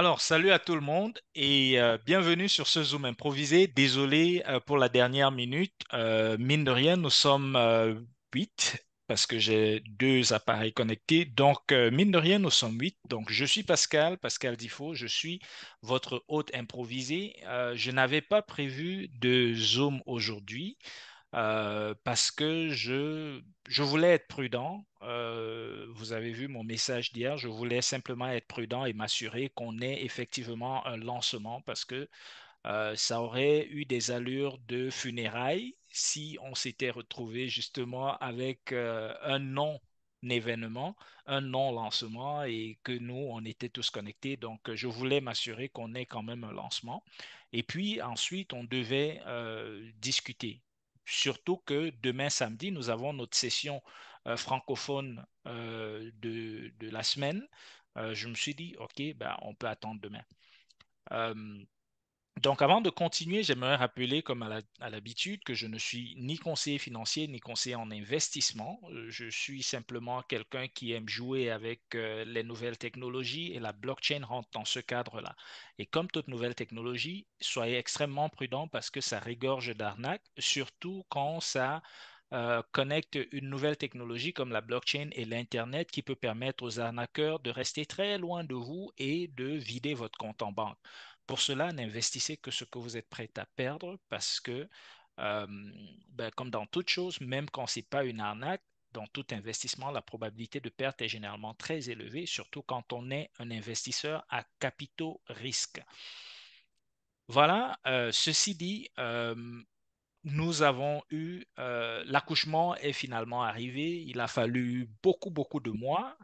Alors, salut à tout le monde et euh, bienvenue sur ce Zoom improvisé. Désolé euh, pour la dernière minute. Euh, mine de rien, nous sommes 8 parce que j'ai deux appareils connectés. Donc, mine de rien, nous sommes 8. Donc, je suis Pascal, Pascal Difo, je suis votre hôte improvisé. je n'avais pas prévu de Zoom aujourd'hui. Euh, parce que je, je, voulais être prudent. Euh, vous avez vu mon message d'hier, je voulais simplement être prudent et m'assurer qu'on ait effectivement un lancement parce que euh, ça aurait eu des allures de funérailles si on s'était retrouvé justement avec un non événement, un non-lancement et que nous, on était tous connectés. Donc, je voulais m'assurer qu'on ait quand même un lancement. Et puis ensuite, on devait discuter. Surtout que demain samedi, nous avons notre session euh, francophone euh, de, la semaine. Euh, je me suis dit, OK, ben, on peut attendre demain. Donc, avant de continuer, j'aimerais rappeler, comme à l'habitude, que je ne suis ni conseiller financier ni conseiller en investissement. Euh, je suis simplement quelqu'un qui aime jouer avec euh, les nouvelles technologies et la blockchain rentre dans ce cadre-là. Et comme toute nouvelle technologie, soyez extrêmement prudent parce que ça régorge d'arnaques, surtout quand ça euh, connecte une nouvelle technologie comme la blockchain et l'Internet qui peut permettre aux arnaqueurs de rester très loin de vous et de vider votre compte en banque. Pour cela, n'investissez que ce que vous êtes prêt à perdre parce que, euh, ben, comme dans toute chose, même quand ce n'est pas une arnaque, dans tout investissement, la probabilité de perte est généralement très élevée, surtout quand on est un investisseur à capitaux risques. Voilà, euh, ceci dit, euh, nous avons eu, l'accouchement est finalement arrivé, il a fallu beaucoup, beaucoup de mois,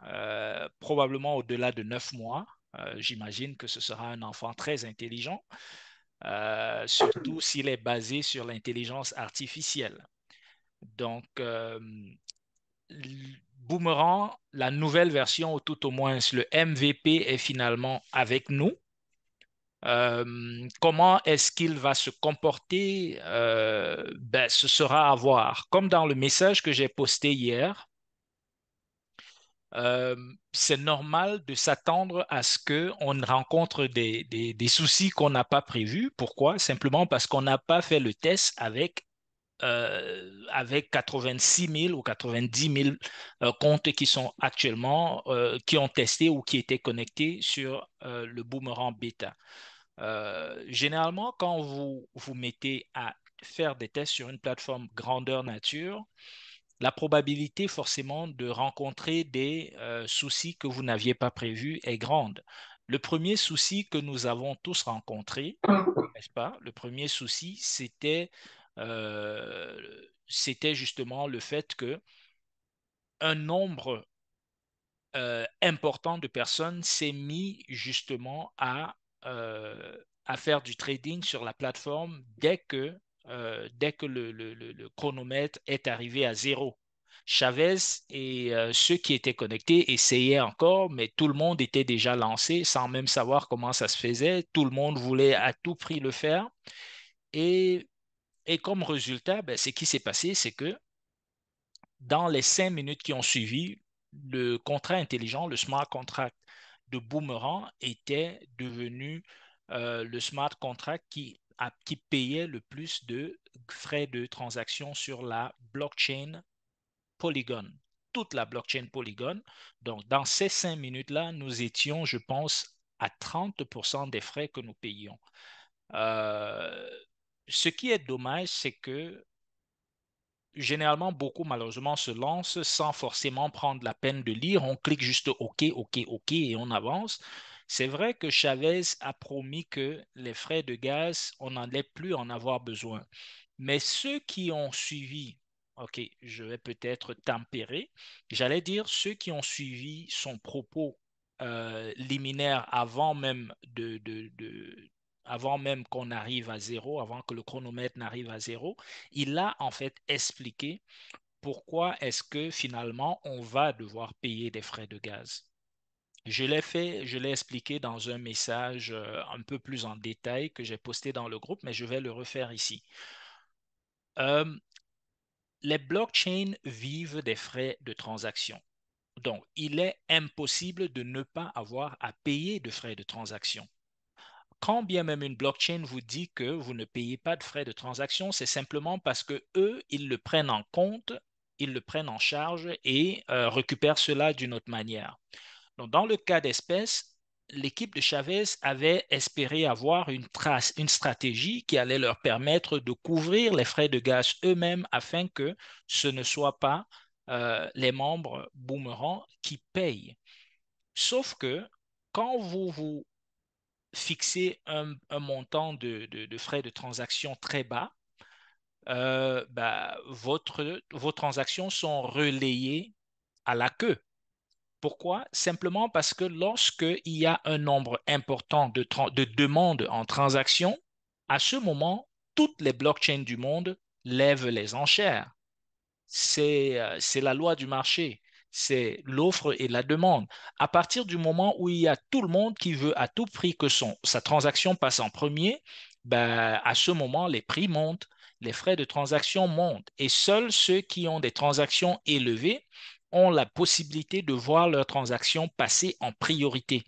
probablement au-delà de neuf mois, euh, j'imagine que ce sera un enfant très intelligent, euh, surtout s'il est basé sur l'intelligence artificielle. Donc, euh, Boomerang, la nouvelle version, ou tout au moins le MVP, est finalement avec nous. comment est-ce qu'il va se comporter ben, Ce sera à voir. Comme dans le message que j'ai posté hier, euh, c'est normal de s'attendre à ce qu'on rencontre des, soucis qu'on n'a pas prévus. Pourquoi Simplement parce qu'on n'a pas fait le test avec, 86 euh, 000 ou 90 000 euh, comptes qui sont actuellement, qui ont testé ou qui étaient connectés sur le boomerang bêta. généralement, quand vous vous mettez à faire des tests sur une plateforme grandeur nature, la probabilité forcément de rencontrer des euh, soucis que vous n'aviez pas prévus est grande. Le premier souci que nous avons tous rencontré, n'est-ce pas Le premier souci, c'était euh, c'était justement le fait que un nombre euh, important de personnes s'est mis justement à faire du trading sur la plateforme dès que euh, dès que le, chronomètre est arrivé à zéro. Chavez et euh, ceux qui étaient connectés essayaient encore, mais tout le monde était déjà lancé sans même savoir comment ça se faisait. Tout le monde voulait à tout prix le faire. Et, comme résultat, ben, ce qui s'est passé, c'est que dans les cinq minutes qui ont suivi, le contrat intelligent, le smart contract de Boomerang était devenu euh, le smart contract qui qui payait le plus de frais de transaction sur la blockchain Polygon, toute la blockchain Polygon. Donc, dans ces cinq minutes-là, nous étions, je pense, à 30% des frais que nous payions. Euh, ce qui est dommage, c'est que généralement, beaucoup malheureusement se lancent sans forcément prendre la peine de lire. On clique juste OK, OK, OK et on avance. C'est vrai que Chavez a promis que les frais de gaz, on n'en allait plus en avoir besoin. Mais ceux qui ont suivi, ok, je vais peut-être tempérer, j'allais dire ceux qui ont suivi son propos euh, liminaire avant même avant même qu'on arrive à zéro, avant que le chronomètre n'arrive à zéro, il a en fait expliqué pourquoi est-ce que finalement on va devoir payer des frais de gaz. Je l'ai fait, je l'ai expliqué dans un message euh, un peu plus en détail que j'ai posté dans le groupe, mais je vais le refaire ici. Euh, les blockchains vivent des frais de transaction. Donc, il est impossible de ne pas avoir à payer de frais de transaction. Quand bien même une blockchain vous dit que vous ne payez pas de frais de transaction, c'est simplement parce que eux, ils le prennent en compte, ils le prennent en charge et euh, récupèrent cela d'une autre manière dans le cas d'espèce, l'équipe de Chavez avait espéré avoir une trace, une stratégie qui allait leur permettre de couvrir les frais de gaz eux-mêmes afin que ce ne soit pas euh, les membres boomerangs qui payent. Sauf que quand vous vous fixez un, montant de, frais de transaction très bas, euh, bah, vos transactions sont relayées à la queue pourquoi Simplement parce que lorsqu'il y a un nombre important de, demandes en transaction, à ce moment, toutes les blockchains du monde lèvent les enchères. Euh, c'est la loi du marché, c'est l'offre et la demande. À partir du moment où il y a tout le monde qui veut à tout prix que son, sa transaction passe en premier, ben, à ce moment, les prix montent, les frais de transaction montent et seuls ceux qui ont des transactions élevées ont la possibilité de voir leurs transactions passer en priorité.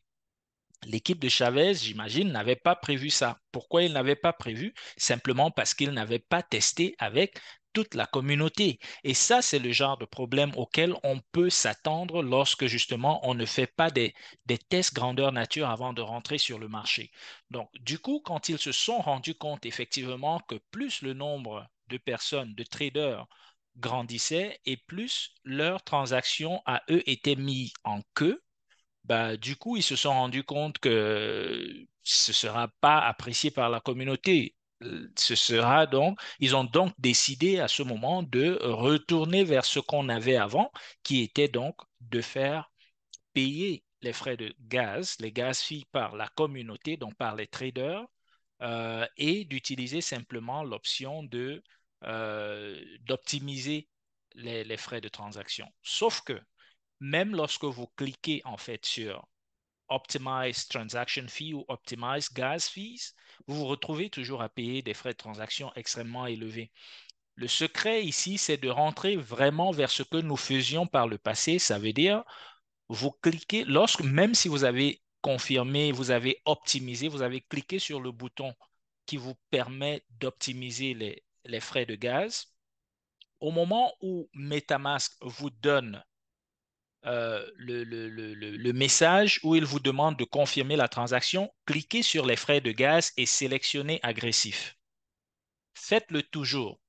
L'équipe de Chavez, j'imagine, n'avait pas prévu ça. Pourquoi ils n'avait pas prévu Simplement parce qu'ils n'avaient pas testé avec toute la communauté. Et ça, c'est le genre de problème auquel on peut s'attendre lorsque justement on ne fait pas des, tests grandeur nature avant de rentrer sur le marché. Donc, du coup, quand ils se sont rendus compte effectivement que plus le nombre de personnes, de traders Grandissaient et plus leurs transactions à eux étaient mises en queue, bah, du coup, ils se sont rendus compte que ce ne sera pas apprécié par la communauté. Ce sera donc, ils ont donc décidé à ce moment de retourner vers ce qu'on avait avant, qui était donc de faire payer les frais de gaz, les gaz filles par la communauté, donc par les traders, euh, et d'utiliser simplement l'option de euh, d'optimiser les, frais de transaction. Sauf que même lorsque vous cliquez en fait sur Optimize Transaction Fee ou Optimize Gas Fees, vous vous retrouvez toujours à payer des frais de transaction extrêmement élevés. Le secret ici, c'est de rentrer vraiment vers ce que nous faisions par le passé. Ça veut dire, vous cliquez, lorsque, même si vous avez confirmé, vous avez optimisé, vous avez cliqué sur le bouton qui vous permet d'optimiser les, les frais de gaz, au moment où Metamask vous donne euh, le, message où il vous demande de confirmer la transaction, cliquez sur les frais de gaz et sélectionnez agressif. Faites-le toujours.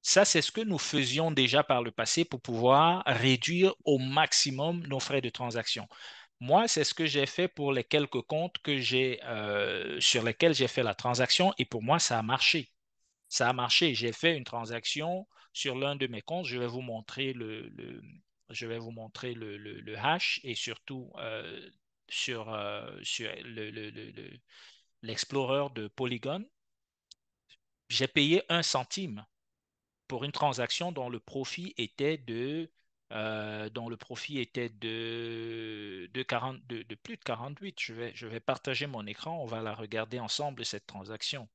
Ça, c'est ce que nous faisions déjà par le passé pour pouvoir réduire au maximum nos frais de transaction. Moi, c'est ce que j'ai fait pour les quelques comptes que euh, sur lesquels j'ai fait la transaction et pour moi, ça a marché. Ça a marché. J'ai fait une transaction sur l'un de mes comptes. Je vais vous montrer le, je vais vous montrer le, hash et surtout euh, sur, euh, le l'explorer de Polygon. J'ai payé un centime pour une transaction dont le profit était de euh, dont le profit était de, de, plus de 48. Je vais, je vais partager mon écran, on va la regarder ensemble, cette transaction.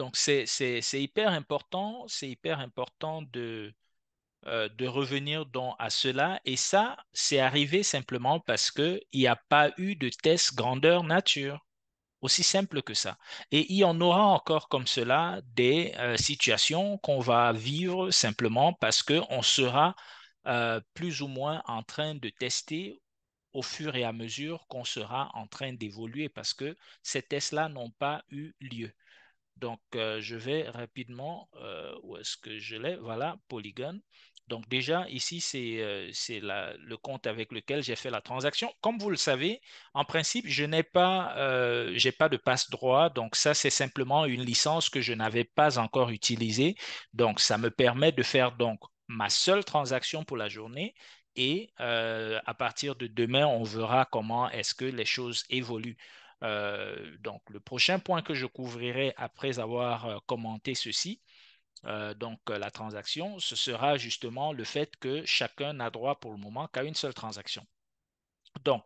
Donc c'est hyper important, c'est hyper important euh, de, revenir donc à cela. Et ça, c'est arrivé simplement parce qu'il n'y a pas eu de test grandeur nature. Aussi simple que ça. Et il y en aura encore comme cela des euh, situations qu'on va vivre simplement parce qu'on sera euh, plus ou moins en train de tester au fur et à mesure qu'on sera en train d'évoluer parce que ces tests-là n'ont pas eu lieu. Donc, euh, je vais rapidement, euh, où est-ce que je l'ai Voilà, Polygon. Donc déjà, ici, c'est euh, le compte avec lequel j'ai fait la transaction. Comme vous le savez, en principe, je n'ai pas, pas de passe droit. Donc ça, c'est simplement une licence que je n'avais pas encore utilisée. Donc ça me permet de faire donc ma seule transaction pour la journée. Et à partir de demain, on verra comment est-ce que les choses évoluent. Euh, donc, le prochain point que je couvrirai après avoir euh, commenté ceci, euh, donc la transaction, ce sera justement le fait que chacun n'a droit pour le moment qu'à une seule transaction. Donc,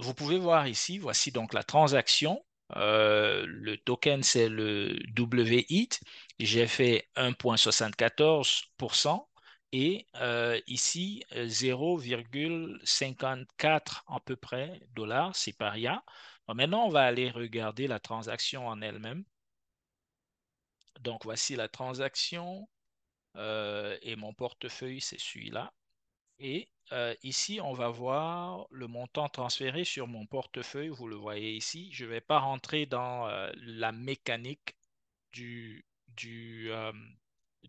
vous pouvez voir ici, voici donc la transaction. le token, c'est le WIT. J'ai fait 1,74%. Et euh, ici, 0,54 euh, à peu près dollars, c'est paria. maintenant, on va aller regarder la transaction en elle-même. Donc, voici la transaction euh, et mon portefeuille, c'est celui-là. Et ici, on va voir le montant transféré sur mon portefeuille. Vous le voyez ici. Je ne vais pas rentrer dans la mécanique du, du,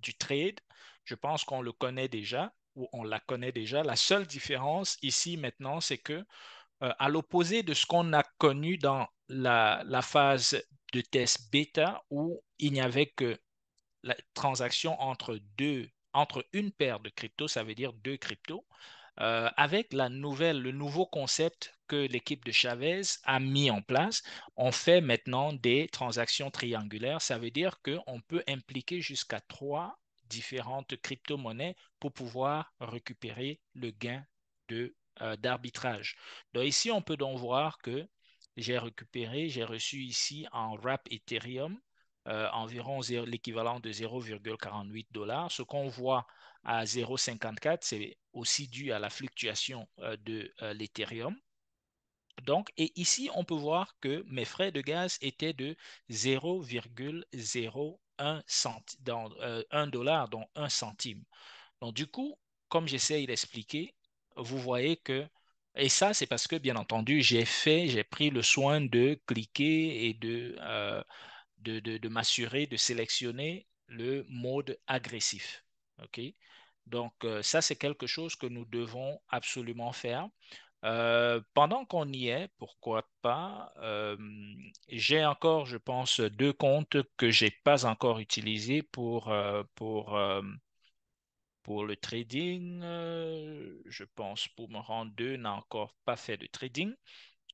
du trade, je pense qu'on le connaît déjà ou on la connaît déjà. La seule différence ici maintenant, c'est que euh, à l'opposé de ce qu'on a connu dans la, la, phase de test bêta où il n'y avait que la transaction entre deux, entre une paire de cryptos, ça veut dire deux cryptos, euh, avec le nouveau concept que l'équipe de Chavez a mis en place, on fait maintenant des transactions triangulaires. Ça veut dire qu'on peut impliquer jusqu'à trois différentes crypto-monnaies pour pouvoir récupérer le gain euh, d'arbitrage. ici, on peut donc voir que j'ai récupéré, j'ai reçu ici en RAP Ethereum euh, environ l'équivalent de 0,48 dollars. Ce qu'on voit à 0,54, c'est aussi dû à la fluctuation euh, de euh, l'Ethereum. Donc, et ici, on peut voir que mes frais de gaz étaient de 0,01 cent dans, 1 euh, dollar, donc 1 centime. Donc, du coup, comme j'essaye d'expliquer, vous voyez que, et ça, c'est parce que, bien entendu, j'ai fait, j'ai pris le soin de cliquer et de, de, de m'assurer de sélectionner le mode agressif. OK Donc, euh, ça, c'est quelque chose que nous devons absolument faire. Euh, pendant qu'on y est, pourquoi pas, euh, j'ai encore, je pense, deux comptes que je n'ai pas encore utilisés pour, pour, pour le trading. je pense pour me rendre deux n'a encore pas fait de trading.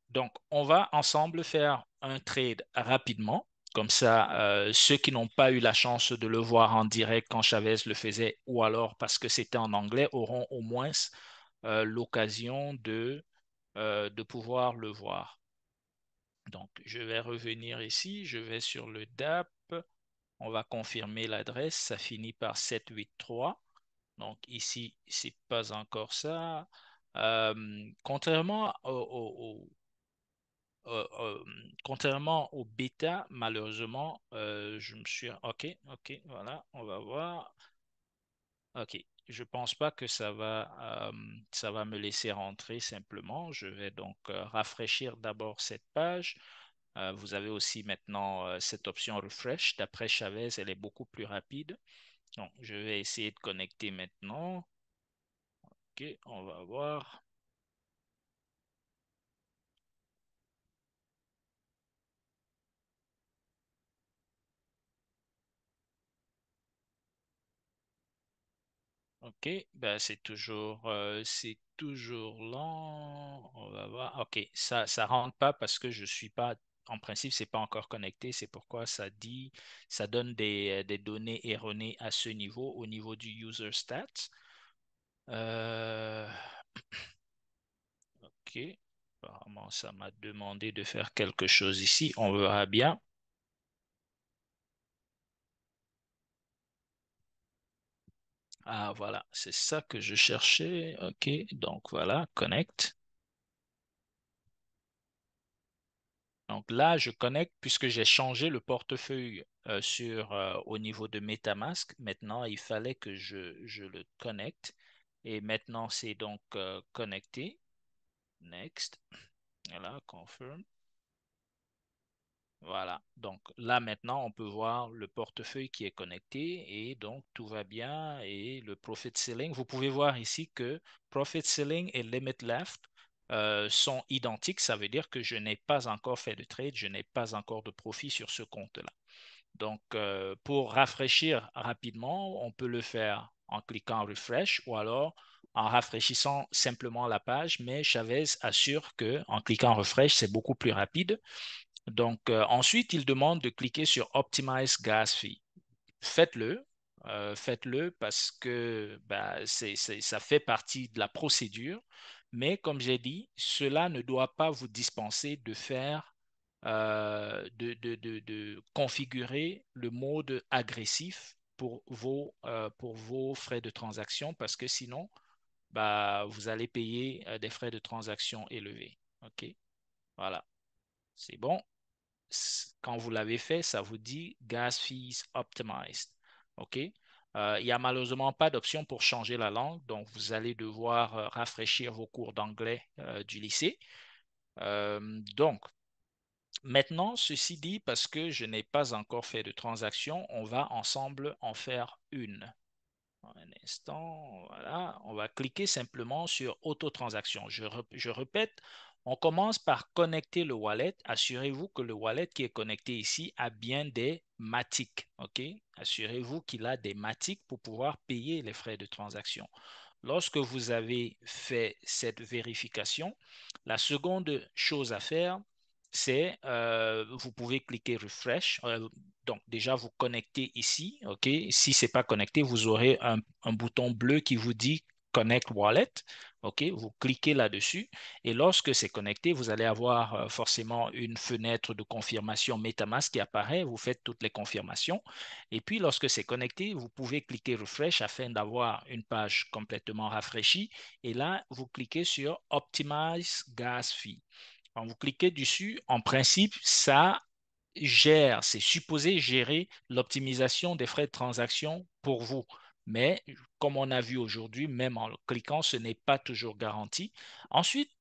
Donc, on va ensemble faire un trade rapidement. Comme ça, euh, ceux qui n'ont pas eu la chance de le voir en direct quand Chavez le faisait, ou alors parce que c'était en anglais, auront au moins euh, l'occasion euh, de, pouvoir le voir. Donc, je vais revenir ici, je vais sur le DAP, on va confirmer l'adresse, ça finit par 783. Donc ici, c'est pas encore ça. contrairement au euh, euh, contrairement au bêta, malheureusement, euh, je me suis... OK, OK, voilà, on va voir. OK, je pense pas que ça va, ça va me laisser rentrer simplement. Je vais donc rafraîchir d'abord cette page. vous avez aussi maintenant cette option Refresh. D'après Chavez, elle est beaucoup plus rapide. Donc, je vais essayer de connecter maintenant. OK, on va voir. Ok, ben c'est toujours, euh, c'est toujours lent. On va voir. Ok, ça, ça rentre pas parce que je ne suis pas, en principe, c'est pas encore connecté. C'est pourquoi ça dit, ça donne des, données erronées à ce niveau, au niveau du user stats. Euh, ok, apparemment, ça m'a demandé de faire quelque chose ici. On verra bien. Ah, voilà, c'est ça que je cherchais. OK, donc voilà, connect. Donc là, je connecte puisque j'ai changé le portefeuille euh, sur, euh, au niveau de MetaMask. Maintenant, il fallait que je, le connecte. Et maintenant, c'est donc euh, connecté. Next. Voilà, confirm. Voilà, donc là maintenant, on peut voir le portefeuille qui est connecté et donc tout va bien et le profit selling. Vous pouvez voir ici que profit selling et limit left euh, sont identiques. Ça veut dire que je n'ai pas encore fait de trade, je n'ai pas encore de profit sur ce compte-là. Donc, euh, pour rafraîchir rapidement, on peut le faire en cliquant refresh ou alors en rafraîchissant simplement la page, mais Chavez assure que en cliquant refresh, c'est beaucoup plus rapide donc, euh, ensuite, il demande de cliquer sur Optimize Gas Fee. Faites-le. Euh, faites-le parce que bah, ça fait partie de la procédure. Mais comme j'ai dit, cela ne doit pas vous dispenser de faire, euh, de, configurer le mode agressif pour vos, frais de transaction parce que sinon, bah, vous allez payer des frais de transaction élevés. OK? Voilà. C'est bon quand vous l'avez fait, ça vous dit gas fees optimized. OK? Euh, il n'y a malheureusement pas d'option pour changer la langue, donc vous allez devoir euh, rafraîchir vos cours d'anglais euh, du lycée. donc, maintenant, ceci dit, parce que je n'ai pas encore fait de transaction, on va ensemble en faire une. Un instant, voilà, on va cliquer simplement sur auto-transaction. Je, je répète, on commence par connecter le wallet. Assurez-vous que le wallet qui est connecté ici a bien des matiques, Assurez-vous qu'il a des matiques pour pouvoir payer les frais de transaction. Lorsque vous avez fait cette vérification, la seconde chose à faire, c'est euh, vous pouvez cliquer refresh. Euh, donc déjà vous connectez ici, Si Si n'est pas connecté, vous aurez un, bouton bleu qui vous dit connect wallet. OK, vous cliquez là-dessus et lorsque c'est connecté, vous allez avoir euh, forcément une fenêtre de confirmation MetaMask qui apparaît. Vous faites toutes les confirmations. Et puis, lorsque c'est connecté, vous pouvez cliquer Refresh afin d'avoir une page complètement rafraîchie. Et là, vous cliquez sur Optimize Gas Fee. Quand vous cliquez dessus, en principe, ça gère, c'est supposé gérer l'optimisation des frais de transaction pour vous mais comme on a vu aujourd'hui, même en cliquant, ce n'est pas toujours garanti. Ensuite,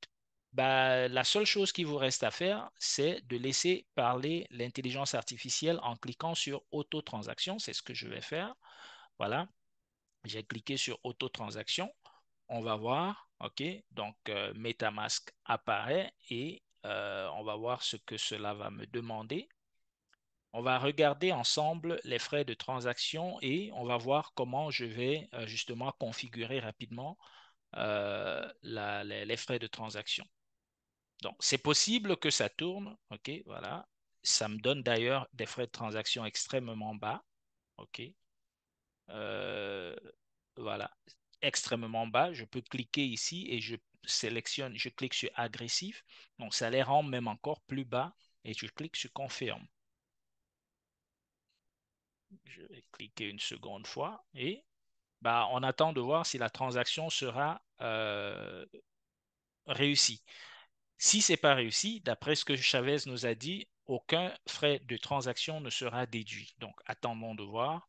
bah, la seule chose qui vous reste à faire, c'est de laisser parler l'intelligence artificielle en cliquant sur auto-transaction. C'est ce que je vais faire. Voilà. J'ai cliqué sur auto-transaction. On va voir. OK. Donc, euh, MetaMask apparaît et euh, on va voir ce que cela va me demander. On va regarder ensemble les frais de transaction et on va voir comment je vais euh, justement configurer rapidement euh, les, frais de transaction. Donc, c'est possible que ça tourne. OK, voilà. Ça me donne d'ailleurs des frais de transaction extrêmement bas. OK. Euh, voilà. Extrêmement bas. Je peux cliquer ici et je sélectionne, je clique sur agressif. Donc, ça les rend même encore plus bas et je clique sur confirme. Je vais cliquer une seconde fois et bah, on attend de voir si la transaction sera euh, réussie. Si ce n'est pas réussi, d'après ce que Chavez nous a dit, aucun frais de transaction ne sera déduit. Donc, attendons de voir.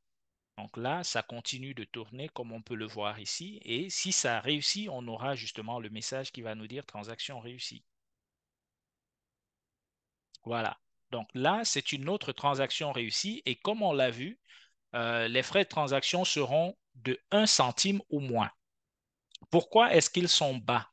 Donc là, ça continue de tourner comme on peut le voir ici. Et si ça réussit, on aura justement le message qui va nous dire transaction réussie. Voilà. Donc là, c'est une autre transaction réussie et comme on l'a vu, euh, les frais de transaction seront de 1 centime ou moins. Pourquoi est-ce qu'ils sont bas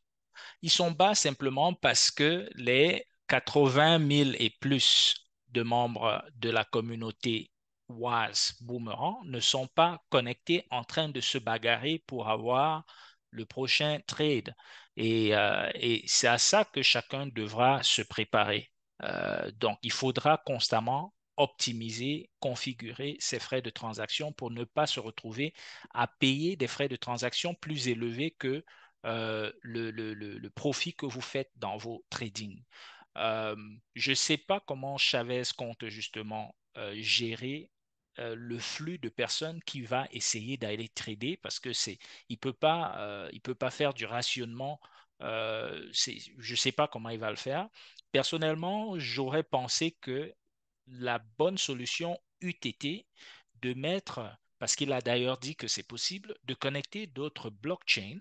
Ils sont bas simplement parce que les 80 000 et plus de membres de la communauté Oise Boomerang ne sont pas connectés en train de se bagarrer pour avoir le prochain trade. et euh, c'est à ça que chacun devra se préparer. Euh, donc, il faudra constamment optimiser, configurer ces frais de transaction pour ne pas se retrouver à payer des frais de transaction plus élevés que euh, le, profit que vous faites dans vos trading. Euh, je ne sais pas comment Chavez compte justement gérer le flux de personnes qui va essayer d'aller trader parce que c'est il peut pas peut pas faire du rationnement euh, je ne sais pas comment il va le faire. Personnellement, j'aurais pensé que la bonne solution eût été de mettre, parce qu'il a d'ailleurs dit que c'est possible, de connecter d'autres blockchains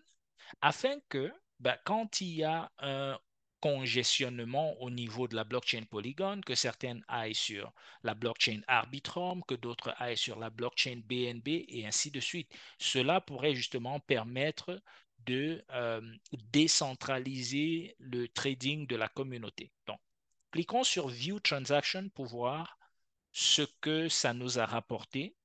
afin que ben, quand il y a un congestionnement au niveau de la blockchain Polygon, que certaines aillent sur la blockchain Arbitrum, que d'autres aillent sur la blockchain BNB et ainsi de suite. Cela pourrait justement permettre de euh, décentraliser le trading de la communauté. Donc, cliquons sur View Transaction pour voir ce que ça nous a rapporté.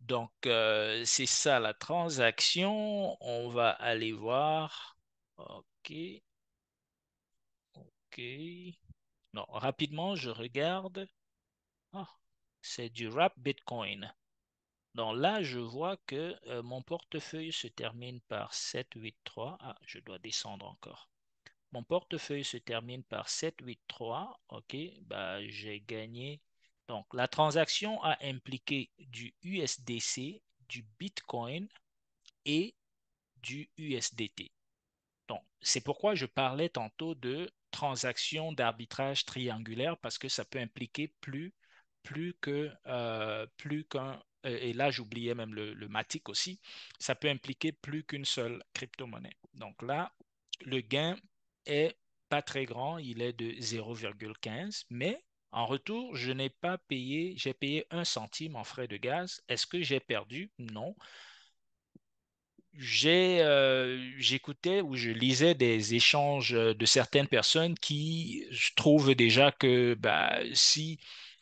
Donc, euh, c'est ça la transaction. On va aller voir. OK. OK. Non, rapidement, je regarde. Ah, c'est du Rap Bitcoin. Donc là, je vois que euh, mon portefeuille se termine par 783. Ah, je dois descendre encore. Mon portefeuille se termine par 783. OK, bah, j'ai gagné. Donc la transaction a impliqué du USDC, du Bitcoin et du USDT. Donc c'est pourquoi je parlais tantôt de transaction d'arbitrage triangulaire parce que ça peut impliquer plus plus que euh, plus qu'un euh, et là j'oubliais même le, Matic aussi, ça peut impliquer plus qu'une seule crypto-monnaie. Donc là, le gain est pas très grand, il est de 0,15, mais en retour, je n'ai pas payé, j'ai payé un centime en frais de gaz. Est-ce que j'ai perdu Non. Euh, j'écoutais ou je lisais des échanges de certaines personnes qui trouvent déjà que bah, si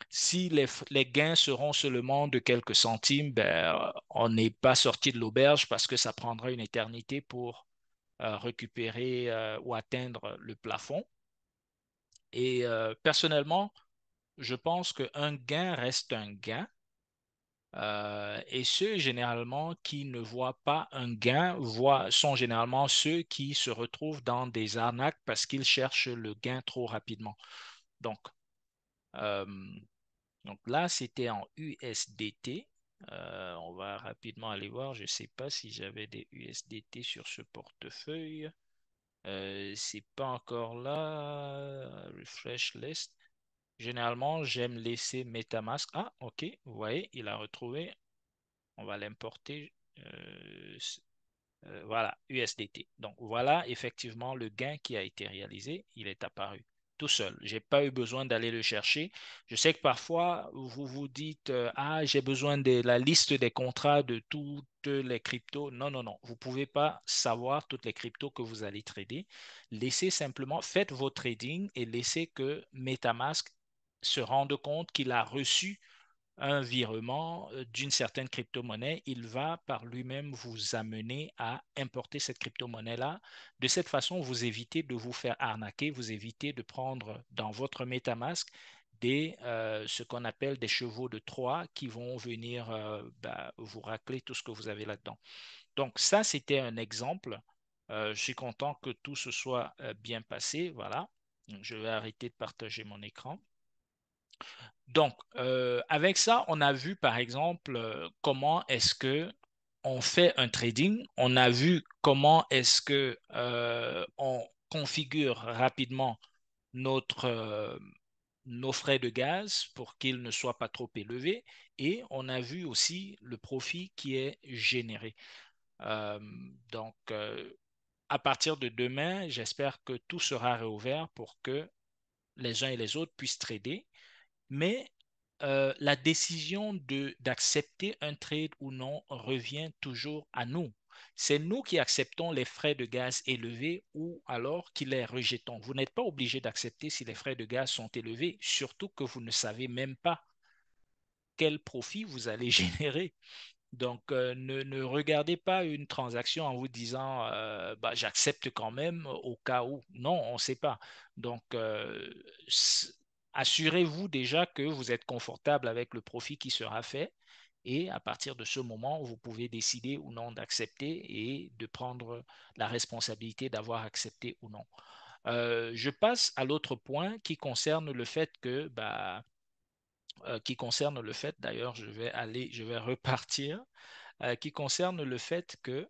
si les, gains seront seulement de quelques centimes, ben, euh, on n'est pas sorti de l'auberge parce que ça prendra une éternité pour euh, récupérer euh, ou atteindre le plafond. Et personnellement, je pense qu'un gain reste un gain. et ceux généralement qui ne voient pas un gain voient, sont généralement ceux qui se retrouvent dans des arnaques parce qu'ils cherchent le gain trop rapidement. Donc, donc là, c'était en USDT. Euh, on va rapidement aller voir. Je ne sais pas si j'avais des USDT sur ce portefeuille. Euh, c'est pas encore là. Refresh list. Généralement, j'aime laisser MetaMask. Ah, ok. Vous voyez, il a retrouvé. On va l'importer. Euh, euh, voilà, USDT. Donc voilà effectivement le gain qui a été réalisé. Il est apparu seul. J'ai pas eu besoin d'aller le chercher. Je sais que parfois, vous vous dites, euh, ah, j'ai besoin de la liste des contrats de toutes les cryptos. Non, non, non. Vous pouvez pas savoir toutes les cryptos que vous allez trader. Laissez simplement, faites vos trading et laissez que Metamask se rende compte qu'il a reçu un virement euh, d'une certaine crypto-monnaie, il va par lui-même vous amener à importer cette crypto-monnaie-là. De cette façon, vous évitez de vous faire arnaquer, vous évitez de prendre dans votre MetaMask des, euh, ce qu'on appelle des chevaux de Troie qui vont venir euh, bah, vous racler tout ce que vous avez là-dedans. Donc ça, c'était un exemple. je suis content que tout se soit bien passé. Voilà. je vais arrêter de partager mon écran. Donc, euh, avec ça, on a vu par exemple euh, comment est-ce que on fait un trading. On a vu comment est-ce que euh, on configure rapidement notre, nos frais de gaz pour qu'ils ne soient pas trop élevés. Et on a vu aussi le profit qui est généré. donc, à partir de demain, j'espère que tout sera réouvert pour que les uns et les autres puissent trader mais euh, la décision d'accepter un trade ou non revient toujours à nous. C'est nous qui acceptons les frais de gaz élevés ou alors qui les rejetons. Vous n'êtes pas obligé d'accepter si les frais de gaz sont élevés, surtout que vous ne savez même pas quel profit vous allez générer. Donc, euh, ne, regardez pas une transaction en vous disant euh, bah, j'accepte quand même au cas où. Non, on ne sait pas. Donc, assurez-vous déjà que vous êtes confortable avec le profit qui sera fait. Et à partir de ce moment, vous pouvez décider ou non d'accepter et de prendre la responsabilité d'avoir accepté ou non. Euh, je passe à l'autre point qui concerne le fait que, bah, euh, qui concerne le fait, d'ailleurs, je vais aller, je vais repartir, euh, qui concerne le fait que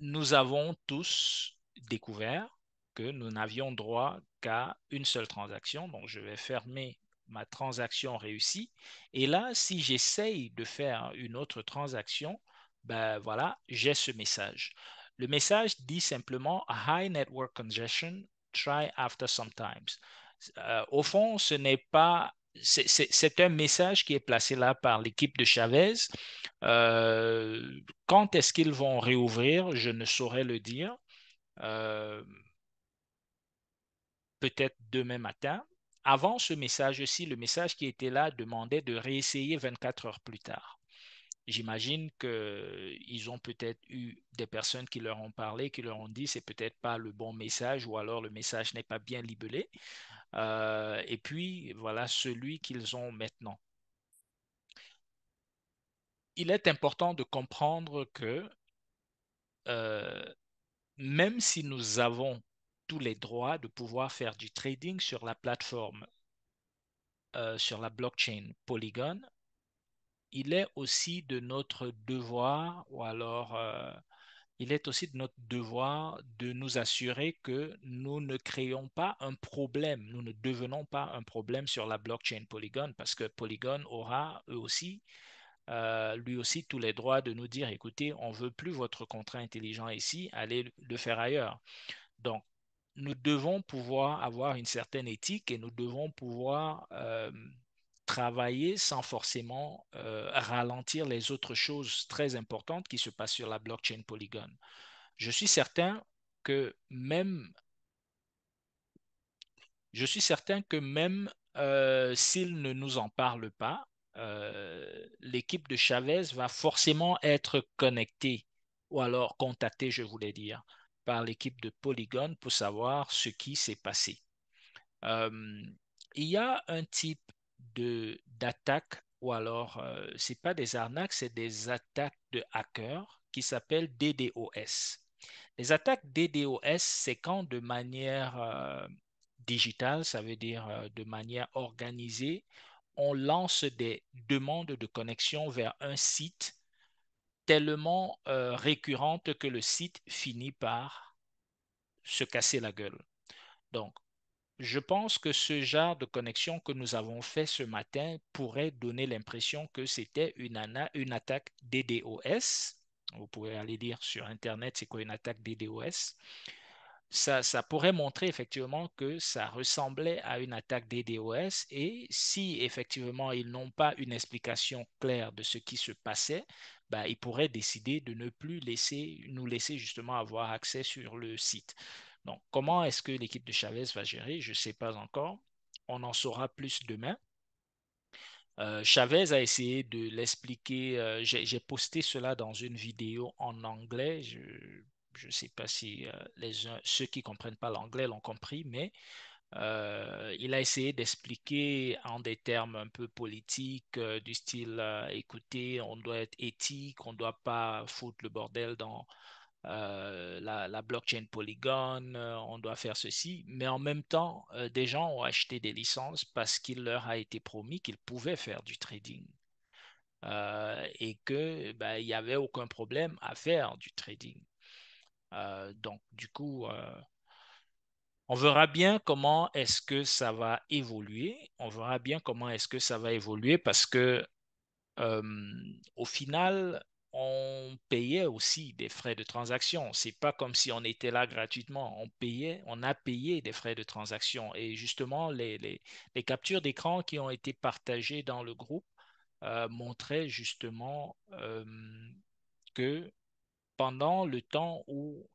nous avons tous découvert que nous n'avions droit qu'à une seule transaction. Donc, je vais fermer ma transaction réussie. Et là, si j'essaye de faire une autre transaction, ben voilà, j'ai ce message. Le message dit simplement High network congestion, try after sometimes. Euh, au fond, ce n'est pas c'est un message qui est placé là par l'équipe de Chavez. Euh, quand est-ce qu'ils vont réouvrir Je ne saurais le dire. Euh, peut-être demain matin. Avant ce message aussi, le message qui était là demandait de réessayer 24 heures plus tard. J'imagine qu'ils ont peut-être eu des personnes qui leur ont parlé, qui leur ont dit c'est peut-être pas le bon message ou alors le message n'est pas bien libellé. Euh, et puis voilà celui qu'ils ont maintenant. Il est important de comprendre que euh, même si nous avons tous les droits de pouvoir faire du trading sur la plateforme, euh, sur la blockchain Polygon, il est aussi de notre devoir, ou alors euh, il est aussi de notre devoir de nous assurer que nous ne créons pas un problème, nous ne devenons pas un problème sur la blockchain Polygon, parce que Polygon aura eux aussi euh, lui aussi tous les droits de nous dire écoutez, on veut plus votre contrat intelligent ici, allez le faire ailleurs. Donc, nous devons pouvoir avoir une certaine éthique et nous devons pouvoir euh, travailler sans forcément euh, ralentir les autres choses très importantes qui se passent sur la blockchain Polygon. Je suis certain que même je suis certain que même euh, s'il ne nous en parle pas, l'équipe de Chavez va forcément être connectée ou alors contactée, je voulais dire, l'équipe de Polygon pour savoir ce qui s'est passé. Euh, il y a un type d'attaque, ou alors euh, c'est pas des arnaques, c'est des attaques de hackers qui s'appellent DDoS. Les attaques DDoS, c'est quand de manière euh, digitale, ça veut dire de manière organisée, on lance des demandes de connexion vers un site tellement euh, récurrente que le site finit par se casser la gueule. Donc, je pense que ce genre de connexion que nous avons fait ce matin pourrait donner l'impression que c'était une, attaque DDoS. Vous pouvez aller lire sur Internet c'est quoi une attaque DDoS. ça, pourrait montrer effectivement que ça ressemblait à une attaque DDoS et si effectivement ils n'ont pas une explication claire de ce qui se passait, bah, il pourrait décider de ne plus laisser, nous laisser justement avoir accès sur le site. Donc, comment est-ce que l'équipe de Chavez va gérer Je ne sais pas encore. On en saura plus demain. Euh, Chavez a essayé de l'expliquer. Euh, j'ai posté cela dans une vidéo en anglais. Je ne sais pas si euh, ceux qui ne comprennent pas l'anglais l'ont compris, mais euh, il a essayé d'expliquer en des termes un peu politiques, euh, du style euh, écoutez, on doit être éthique, on ne doit pas foutre le bordel dans la, blockchain Polygon, on doit faire ceci. Mais en même temps, des gens ont acheté des licences parce qu'il leur a été promis qu'ils pouvaient faire du trading. et que n'y ben, avait aucun problème à faire du trading. donc, du coup, on verra bien comment est-ce que ça va évoluer. On verra bien comment est-ce que ça va évoluer parce que euh, au final, on payait aussi des frais de transaction. C'est pas comme si on était là gratuitement. On payait, on a payé des frais de transaction. Et justement, les, captures d'écran qui ont été partagées dans le groupe euh, montraient justement euh, que pendant le temps où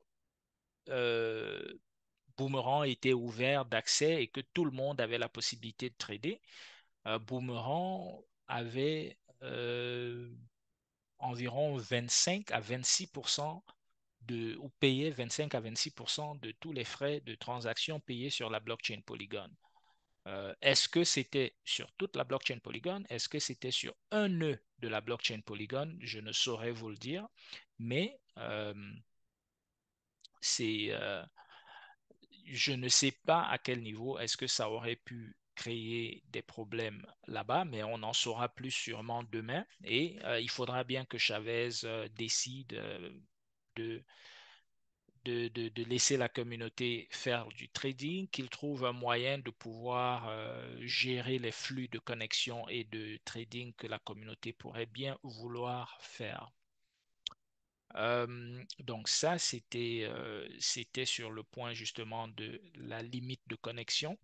Boomerang était ouvert d'accès et que tout le monde avait la possibilité de trader, euh, Boomerang avait euh, environ 25 à 26 de, ou payait 25 à 26 de tous les frais de transaction payés sur la blockchain Polygon. Euh, est-ce que c'était sur toute la blockchain Polygon Est-ce que c'était sur un nœud de la blockchain Polygon Je ne saurais vous le dire, mais c'est je ne sais pas à quel niveau est-ce que ça aurait pu créer des problèmes là-bas, mais on en saura plus sûrement demain. Et euh, il faudra bien que Chavez euh, décide euh, de, laisser la communauté faire du trading, qu'il trouve un moyen de pouvoir gérer les flux de connexion et de trading que la communauté pourrait bien vouloir faire. Euh, donc ça, euh, c'était sur le point justement de la limite de connexion.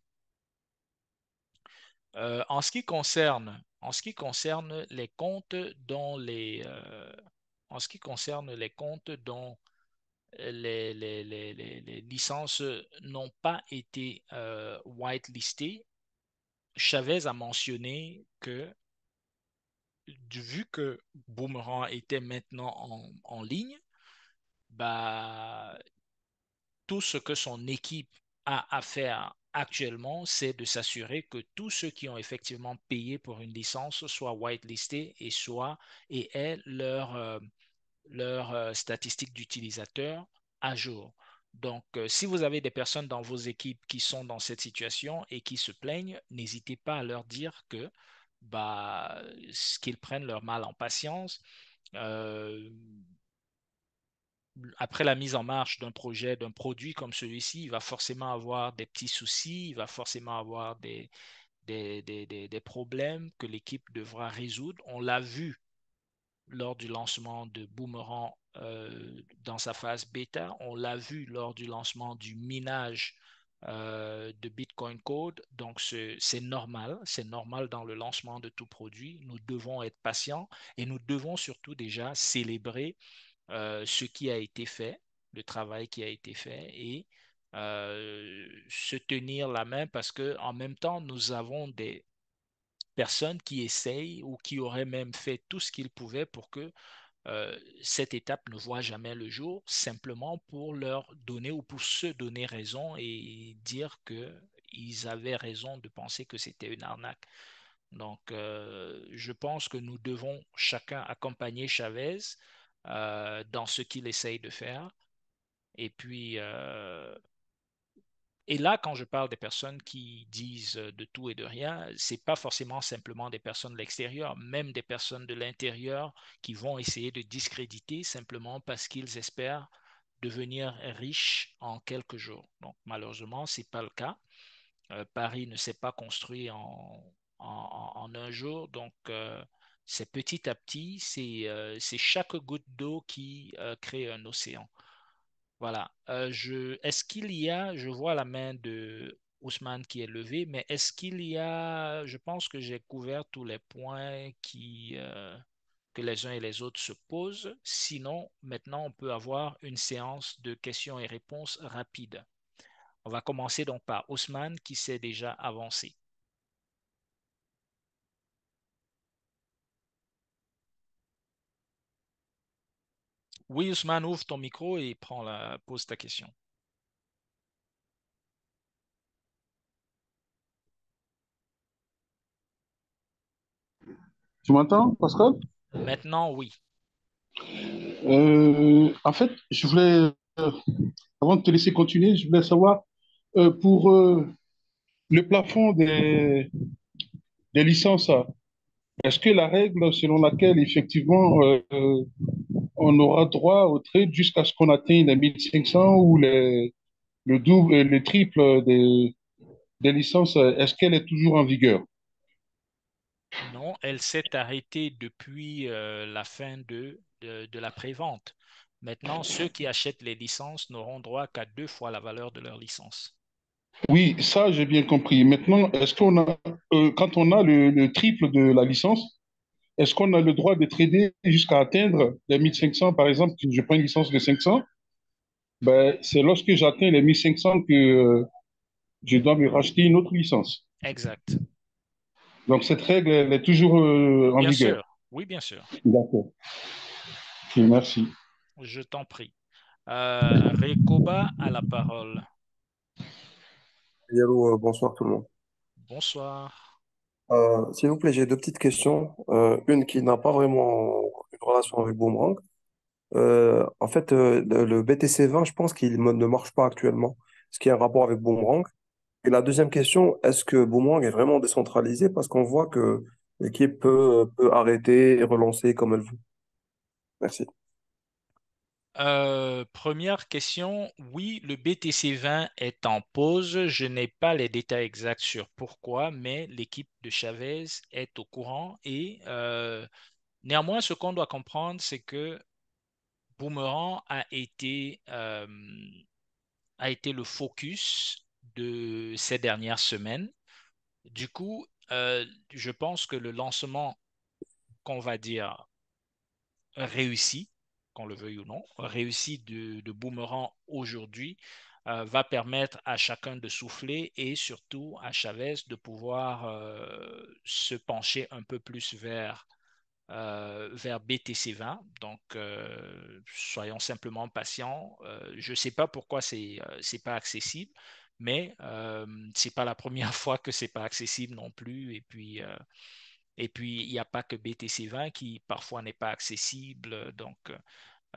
Euh, en, ce qui concerne, en ce qui concerne les comptes dont les en ce qui concerne les comptes dont les, les licences n'ont pas été whitelistées, Chavez a mentionné que vu que Boomerang était maintenant en, ligne, bah, tout ce que son équipe a à faire actuellement, c'est de s'assurer que tous ceux qui ont effectivement payé pour une licence soient whitelistés et soient et aient leur, statistiques euh, leur euh, statistique d'utilisateur à jour. Donc, euh, si vous avez des personnes dans vos équipes qui sont dans cette situation et qui se plaignent, n'hésitez pas à leur dire que bah, qu'ils prennent leur mal en patience. Euh, après la mise en marche d'un projet, d'un produit comme celui-ci, il va forcément avoir des petits soucis, il va forcément avoir des, problèmes que l'équipe devra résoudre. On l'a vu lors du lancement de Boomerang euh, dans sa phase bêta, on l'a vu lors du lancement du minage euh, de Bitcoin Code. Donc, c'est normal, c'est normal dans le lancement de tout produit. Nous devons être patients et nous devons surtout déjà célébrer euh, ce qui a été fait, le travail qui a été fait et euh, se tenir la main parce que en même temps, nous avons des personnes qui essayent ou qui auraient même fait tout ce qu'ils pouvaient pour que euh, cette étape ne voit jamais le jour, simplement pour leur donner ou pour se donner raison et dire qu'ils avaient raison de penser que c'était une arnaque. Donc, euh, je pense que nous devons chacun accompagner Chavez euh, dans ce qu'il essaye de faire. Et puis, et là, quand je parle des personnes qui disent euh, de tout et de rien, ce n'est pas forcément simplement des personnes de l'extérieur, même des personnes de l'intérieur qui vont essayer de discréditer simplement parce qu'ils espèrent devenir riches en quelques jours. Donc malheureusement, ce n'est pas le cas. Euh, Paris ne s'est pas construit en, un jour, donc euh, c'est petit à petit, c'est chaque goutte d'eau qui crée un océan. Voilà. Euh, est-ce qu'il y a, je vois la main de Ousmane qui est levée, mais est-ce qu'il y a, je pense que j'ai couvert tous les points euh, que les uns et les autres se posent. Sinon, maintenant, on peut avoir une séance de questions et réponses rapides. On va commencer donc par Ousmane qui s'est déjà avancé. Oui, Ousmane, ouvre ton micro et prends la, pose ta question. Tu m'entends, Pascal Maintenant, oui. Euh, en fait, je voulais, euh, avant de te laisser continuer, je voulais savoir euh, pour le plafond des, des licences, est-ce que la règle selon laquelle effectivement on aura droit au trade jusqu'à ce qu'on atteigne les 1500 ou le double, euh, le triple des, licences. Est-ce qu'elle est toujours en vigueur Non, elle s'est arrêtée depuis euh, la fin de, de, la prévente. Maintenant, ceux qui achètent les licences n'auront droit qu'à deux fois la valeur de leur licence. Oui, ça j'ai bien compris. Maintenant, est-ce qu'on a, euh, quand on a le triple de la licence, est-ce qu'on a le droit de trader jusqu'à atteindre les 1500 Par exemple, si je prends une licence de 500, ben, c'est lorsque j'atteins les 1500 que euh, je dois me racheter une autre licence. Exact. Donc cette règle, elle est toujours euh, en vigueur. Oui, bien sûr. D'accord. merci. Je t'en prie. Euh, Rekoba a la parole. Euh, bonsoir tout le monde. Bonsoir. Euh, s'il vous plaît, j'ai deux petites questions. Euh, une qui n'a pas vraiment une relation avec Boomerang. Euh, en fait, euh, le, BTC 20, je pense qu'il ne marche pas actuellement, ce qui a un rapport avec Boomerang. Et la deuxième question, est-ce que Boomerang est vraiment décentralisé? Parce qu'on voit que l'équipe peut, peut arrêter et relancer comme elle veut. Merci. Euh, première question, oui, le BTC 20 est en pause. Je n'ai pas les détails exacts sur pourquoi, mais l'équipe de Chavez est au courant. Et euh, néanmoins, ce qu'on doit comprendre, c'est que Boomerang a été, euh, a été le focus de ces dernières semaines. Du coup, je pense que le lancement qu'on va dire réussi qu'on le veuille ou non, réussite de, boomerang aujourd'hui, euh, va permettre à chacun de souffler et surtout à Chavez de pouvoir euh, se pencher un peu plus vers, euh, vers BTC20. Donc, soyons simplement patients. je ne sais pas pourquoi ce n'est pas accessible, mais ce n'est pas la première fois que ce n'est pas accessible non plus. Et puis, et puis, il n'y a pas que BTC20 qui parfois n'est pas accessible. Donc,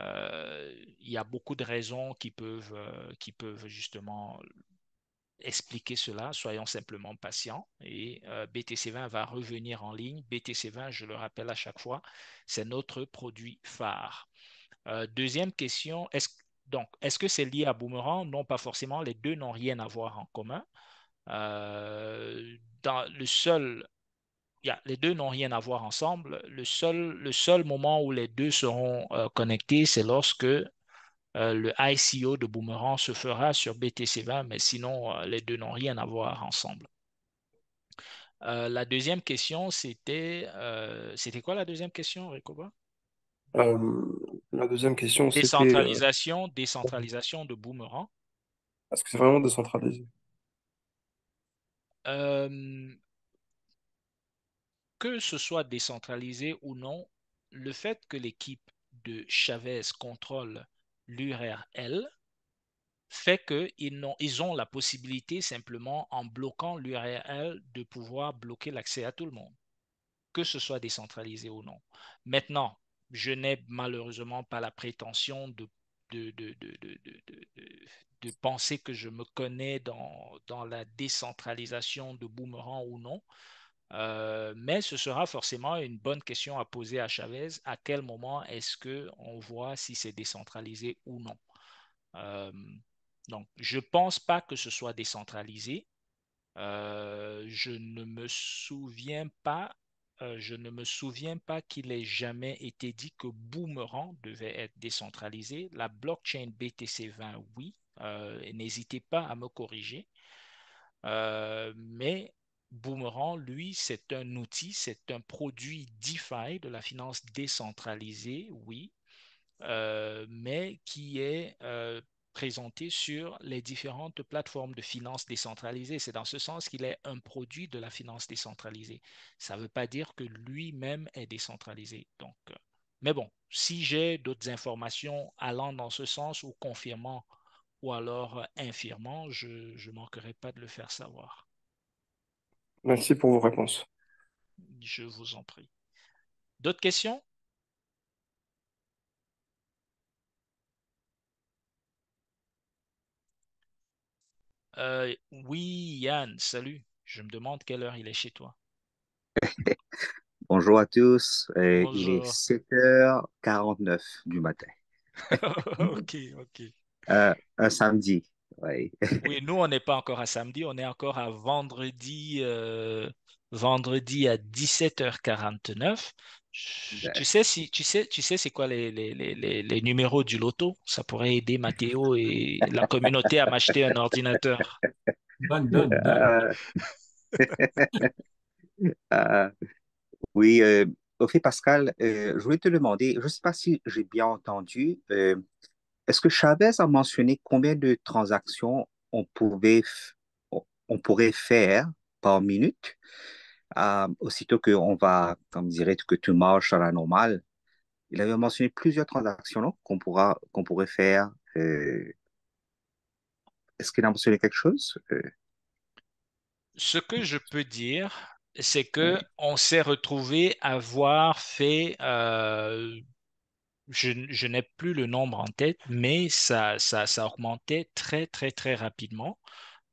euh, il y a beaucoup de raisons qui peuvent, euh, qui peuvent justement expliquer cela. Soyons simplement patients et euh, BTC20 va revenir en ligne. BTC20, je le rappelle à chaque fois, c'est notre produit phare. deuxième question, est-ce, donc, est-ce que c'est lié à Boomerang Non, pas forcément. Les deux n'ont rien à voir en commun. Dans le seul les deux n'ont rien à voir ensemble. Le seul, le seul moment où les deux seront euh, connectés, c'est lorsque euh, le ICO de Boomerang se fera sur BTC20, mais sinon, euh, les deux n'ont rien à voir ensemble. la deuxième question, c'était... c'était quoi la deuxième question, Ricoba La deuxième question, c'était... Décentralisation, décentralisation de Boomerang. Est-ce que c'est vraiment décentralisé que ce soit décentralisé ou non, le fait que l'équipe de Chavez contrôle l'URL fait qu'ils ont, ils la possibilité simplement en bloquant l'URL de pouvoir bloquer l'accès à tout le monde, que ce soit décentralisé ou non. Maintenant, je n'ai malheureusement pas la prétention de penser que je me connais dans la décentralisation de Boomerang ou non. Euh, mais ce sera forcément une bonne question à poser à Chavez. À quel moment est-ce qu'on voit si c'est décentralisé ou non euh, Donc, je ne pense pas que ce soit décentralisé. Euh, je ne me souviens pas. je ne me souviens pas qu'il ait jamais été dit que Boomerang devait être décentralisé. La blockchain BTC20, oui. N'hésitez pas à me corriger. mais Boomerang, lui, c'est un outil, c'est un produit DeFi de la finance décentralisée, oui, euh, mais qui est euh, présenté sur les différentes plateformes de finance décentralisée. C'est dans ce sens qu'il est un produit de la finance décentralisée. Ça ne veut pas dire que lui-même est décentralisé. Donc, euh, mais bon, si j'ai d'autres informations allant dans ce sens ou confirmant ou alors infirmant, je ne manquerai pas de le faire savoir. Merci pour vos réponses. Je vous en prie. D'autres questions euh, Oui, Yann, salut. Je me demande quelle heure il est chez toi. Bonjour à tous. Euh, il est 7h49 du matin. ok, ok. Euh, un samedi. oui, nous, on n'est pas encore à samedi, on est encore à vendredi, euh, vendredi à 17h49. Tu sais, si, tu sais, tu sais c'est quoi les, les, numéros du loto Ça pourrait aider Mathéo et la communauté à m'acheter un ordinateur. Bonne, donne. Ah. Ah. oui, euh, au fait, Pascal, euh, je voulais te demander, je ne sais pas si j'ai bien entendu, est-ce que Chavez a mentionné combien de transactions on, pouvait, on pourrait faire par minute euh, Aussitôt qu'on va, comme dirait, que tout marche à la normale, il avait mentionné plusieurs transactions qu'on pourra, qu'on pourrait faire. Euh. Est-ce qu'il a mentionné quelque chose euh? Ce que je peux dire, c'est que on s'est retrouvé avoir fait je, n'ai plus le nombre en tête, mais ça, ça, ça augmentait très, très, très rapidement.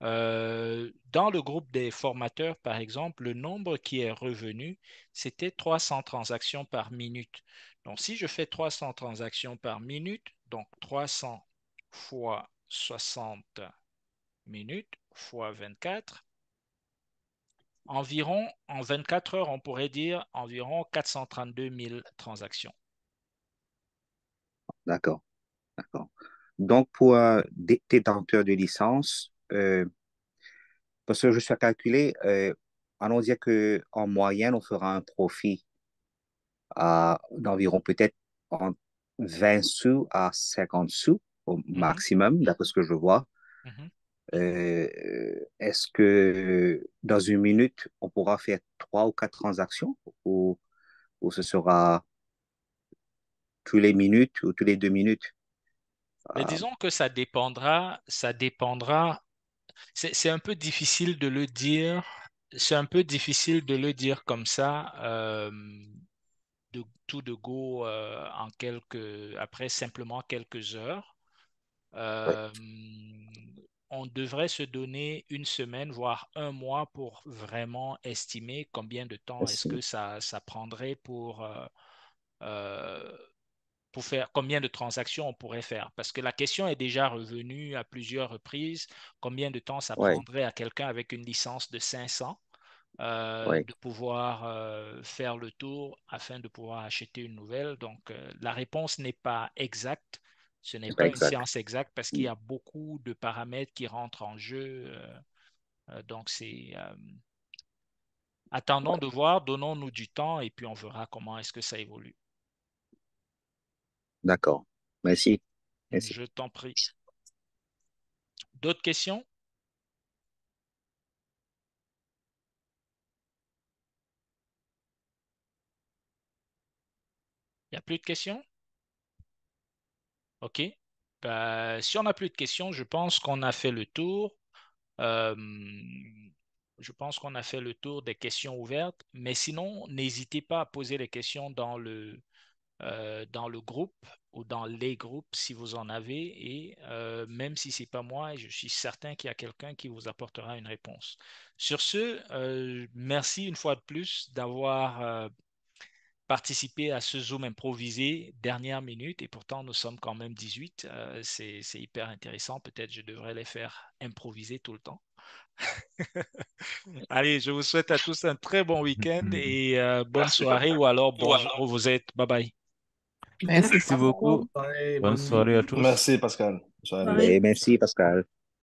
Euh, dans le groupe des formateurs, par exemple, le nombre qui est revenu, c'était 300 transactions par minute. Donc, si je fais 300 transactions par minute, donc 300 fois 60 minutes fois 24, environ, en 24 heures, on pourrait dire environ 432 000 transactions. D'accord. D'accord. Donc, pour un euh, détenteur de licence, euh, parce que je suis à calculer, euh, allons dire qu'en moyenne, on fera un profit d'environ peut-être 20 sous à 50 sous au mmh maximum, d'après ce que je vois. Mmh est-ce que dans une minute, on pourra faire trois ou quatre transactions ou, ou ce sera les minutes ou tous les deux minutes. Mais ah. disons que ça dépendra, ça dépendra. C'est un peu difficile de le dire. C'est un peu difficile de le dire comme ça, euh, de, tout de go euh, en quelques, après simplement quelques heures. Euh, on devrait se donner une semaine, voire un mois pour vraiment estimer combien de temps est-ce que ça, ça, prendrait pour pour faire combien de transactions on pourrait faire Parce que la question est déjà revenue à plusieurs reprises. Combien de temps ça prendrait à quelqu'un avec une licence de 500 euh, de pouvoir euh, faire le tour afin de pouvoir acheter une nouvelle Donc, euh, la réponse n'est pas exacte. Ce n'est pas, une science exacte parce qu'il y mm. a beaucoup de paramètres qui rentrent en jeu. donc, c'est. attendons de voir, donnons-nous du temps et puis on verra comment est-ce que ça évolue. D'accord. Bah, Merci. Je t'en prie. D'autres questions Il n'y a plus de questions OK. Bah, si on n'a plus de questions, je pense qu'on a fait le tour. je pense qu'on a fait le tour des questions ouvertes. Mais sinon, n'hésitez pas à poser les questions dans le, euh, dans le groupe ou dans les groupes si vous en avez. Et euh, même si ce n'est pas moi, je suis certain qu'il y a quelqu'un qui vous apportera une réponse. Sur ce, euh, merci une fois de plus d'avoir participé à ce Zoom improvisé, dernière minute, et pourtant nous sommes quand même 18. C'est hyper intéressant. Peut-être je devrais les faire improviser tout le temps. Allez, je vous souhaite à tous un très bon week-end et bonne soirée ou alors bonjour, vous êtes. Bye bye. Merci, beaucoup. Bonne soirée à tous. Merci, Pascal. Allez, merci, Pascal.